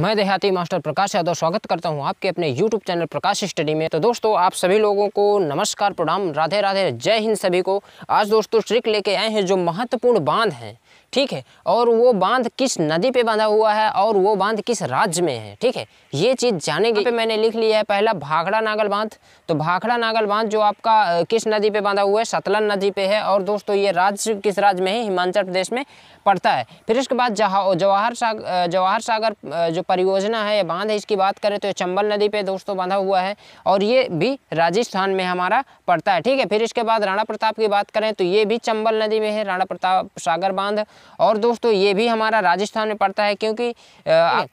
मैं देहाती मास्टर प्रकाश यादव स्वागत करता हूं आपके अपने यूट्यूब चैनल प्रकाश स्टडी में तो दोस्तों आप सभी लोगों को नमस्कार प्रणाम राधे राधे जय हिंद सभी को आज दोस्तों ट्रिक लेके आए हैं जो महत्वपूर्ण बांध हैं ठीक है और वो बांध किस नदी पे बांधा हुआ है और वो बांध किस राज्य में है ठीक है ये चीज़ के पे मैंने लिख लिया है पहला भाखड़ा नागल बांध तो भाखड़ा नागल बांध जो आपका किस नदी पे बांधा हुआ है सतलन नदी पे है और दोस्तों ये राज्य किस राज्य में है हिमाचल प्रदेश में पड़ता है फिर इसके बाद जवाहर सागर जवाहर सागर जो परियोजना है या बांध है इसकी बात करें तो चंबल नदी पे दोस्तों बांधा हुआ है और ये भी राजस्थान में हमारा पड़ता है ठीक है फिर इसके बाद राणा प्रताप की बात करें तो ये भी चंबल नदी में है राणा प्रताप सागर बांध और दोस्तों ये भी हमारा राजस्थान में पड़ता है क्योंकि आ,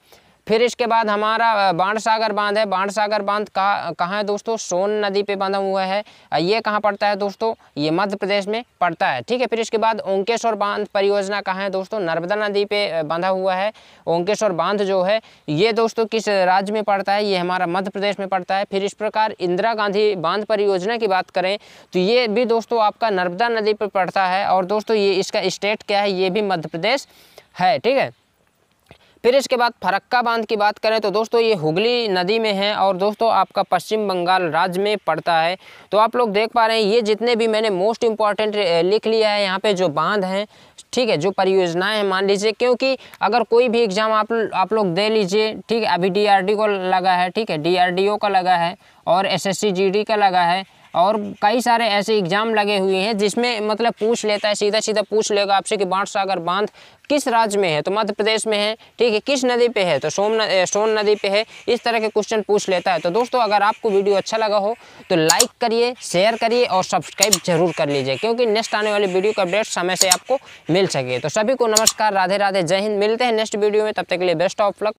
फिर इसके बाद हमारा बाण सागर बांध है बाण सागर बांध कहाँ कहाँ है दोस्तों सोन नदी पे बांधा हुआ है ये कहाँ पड़ता है दोस्तों ये मध्य प्रदेश में पड़ता है ठीक है फिर इसके बाद ओंकेश्वर बांध परियोजना कहाँ है दोस्तों नर्मदा नदी पे बांधा हुआ है ओंकेश्वर बांध जो है ये दोस्तों किस राज्य में पड़ता है ये हमारा मध्य प्रदेश में पड़ता है फिर इस प्रकार इंदिरा गांधी बांध परियोजना की बात करें तो ये भी दोस्तों आपका नर्मदा नदी पर पड़ता है और दोस्तों ये इसका स्टेट क्या है ये भी मध्य प्रदेश है ठीक है फिर इसके बाद फरक्का बांध की बात करें तो दोस्तों ये हुगली नदी में है और दोस्तों आपका पश्चिम बंगाल राज्य में पड़ता है तो आप लोग देख पा रहे हैं ये जितने भी मैंने मोस्ट इम्पॉर्टेंट लिख लिया है यहाँ पे जो बांध हैं ठीक है जो परियोजनाएं हैं मान लीजिए क्योंकि अगर कोई भी एग्ज़ाम आप आप लोग दे लीजिए ठीक है अभी डी को लगा है ठीक है डी का लगा है और एस एस का लगा है और कई सारे ऐसे एग्ज़ाम लगे हुए हैं जिसमें मतलब पूछ लेता है सीधा सीधा पूछ लेगा आपसे कि बांट सागर बांध किस राज्य में है तो मध्य प्रदेश में है ठीक है किस नदी पे है तो सोम न, सोन नदी पे है इस तरह के क्वेश्चन पूछ लेता है तो दोस्तों अगर आपको वीडियो अच्छा लगा हो तो लाइक करिए शेयर करिए और सब्सक्राइब जरूर कर लीजिए क्योंकि नेक्स्ट आने वाली वीडियो का अपडेट समय से आपको मिल सके तो सभी को नमस्कार राधे राधे जय हिंद मिलते हैं नेक्स्ट वीडियो में तब तक के लिए बेस्ट ऑफ लक